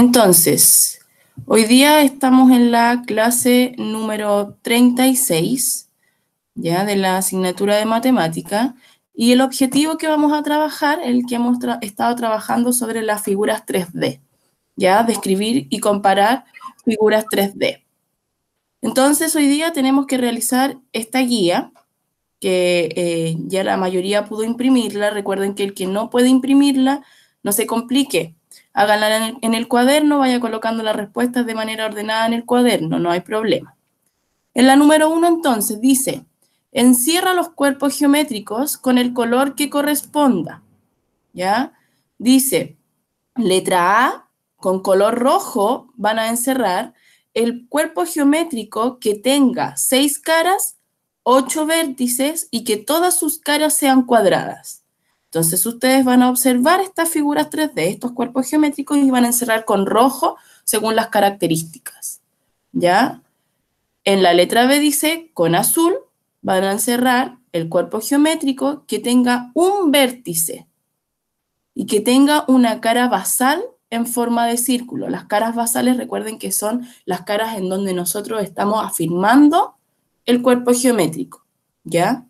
Entonces, hoy día estamos en la clase número 36, ya de la asignatura de matemática, y el objetivo que vamos a trabajar, el que hemos estado trabajando sobre las figuras 3D, ya describir y comparar figuras 3D. Entonces, hoy día tenemos que realizar esta guía, que eh, ya la mayoría pudo imprimirla. Recuerden que el que no puede imprimirla, no se complique háganla en el, cuaderno, vaya colocando las respuestas de manera ordenada en el cuaderno, no hay problema. En la número uno entonces dice, encierra los cuerpos geométricos con el color que corresponda. ¿Ya? Dice, letra A, con color rojo van a encerrar el cuerpo geométrico que tenga seis caras, ocho vértices y que todas sus caras sean cuadradas. Entonces ustedes van a observar estas figuras 3D, estos cuerpos geométricos, y van a encerrar con rojo según las características. ¿Ya? En la letra B dice, con azul van a encerrar el cuerpo geométrico que tenga un vértice y que tenga una cara basal en forma de círculo. Las caras basales, recuerden que son las caras en donde nosotros estamos afirmando el cuerpo geométrico, ¿ya?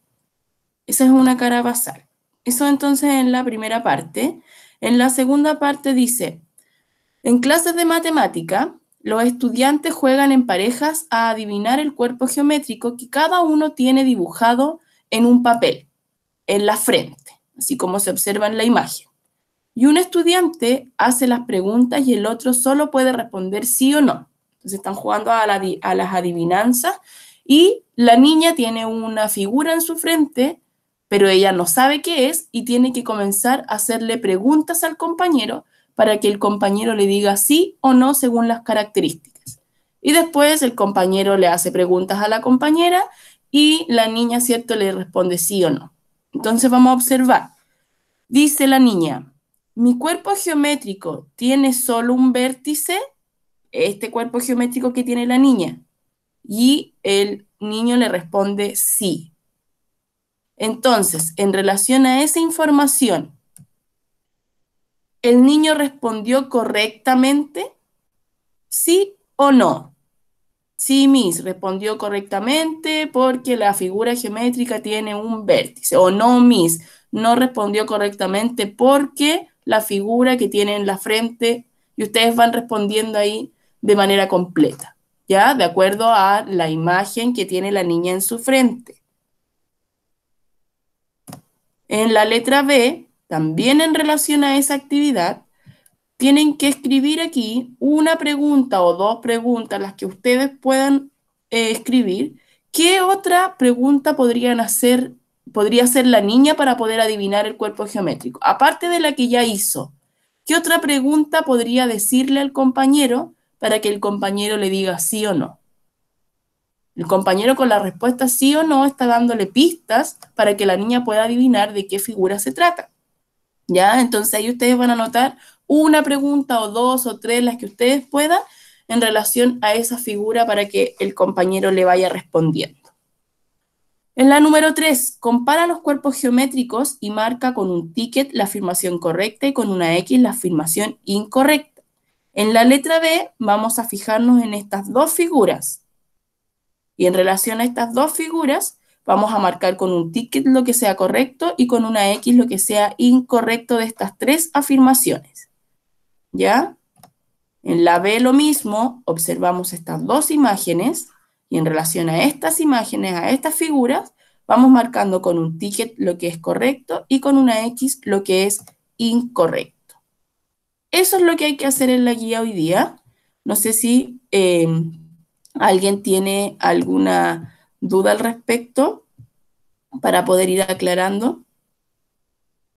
Esa es una cara basal. Eso entonces en la primera parte. En la segunda parte dice, en clases de matemática, los estudiantes juegan en parejas a adivinar el cuerpo geométrico que cada uno tiene dibujado en un papel, en la frente, así como se observa en la imagen. Y un estudiante hace las preguntas y el otro solo puede responder sí o no. Entonces están jugando a, a las adivinanzas y la niña tiene una figura en su frente pero ella no sabe qué es y tiene que comenzar a hacerle preguntas al compañero para que el compañero le diga sí o no según las características. Y después el compañero le hace preguntas a la compañera y la niña, ¿cierto?, le responde sí o no. Entonces vamos a observar. Dice la niña, mi cuerpo geométrico tiene solo un vértice, este cuerpo geométrico que tiene la niña. Y el niño le responde sí. Entonces, en relación a esa información, ¿el niño respondió correctamente? ¿Sí o no? Sí, Miss, respondió correctamente porque la figura geométrica tiene un vértice. O no, Miss, no respondió correctamente porque la figura que tiene en la frente y ustedes van respondiendo ahí de manera completa, ¿ya? De acuerdo a la imagen que tiene la niña en su frente. En la letra B, también en relación a esa actividad, tienen que escribir aquí una pregunta o dos preguntas, las que ustedes puedan eh, escribir. ¿Qué otra pregunta podrían hacer, podría hacer la niña para poder adivinar el cuerpo geométrico? Aparte de la que ya hizo, ¿qué otra pregunta podría decirle al compañero para que el compañero le diga sí o no? El compañero con la respuesta sí o no está dándole pistas para que la niña pueda adivinar de qué figura se trata. ¿Ya? Entonces ahí ustedes van a anotar una pregunta o dos o tres, las que ustedes puedan, en relación a esa figura para que el compañero le vaya respondiendo. En la número tres compara los cuerpos geométricos y marca con un ticket la afirmación correcta y con una X la afirmación incorrecta. En la letra B vamos a fijarnos en estas dos figuras, y en relación a estas dos figuras, vamos a marcar con un ticket lo que sea correcto y con una X lo que sea incorrecto de estas tres afirmaciones. ¿Ya? En la B lo mismo, observamos estas dos imágenes y en relación a estas imágenes, a estas figuras, vamos marcando con un ticket lo que es correcto y con una X lo que es incorrecto. Eso es lo que hay que hacer en la guía hoy día. No sé si eh, ¿Alguien tiene alguna duda al respecto para poder ir aclarando?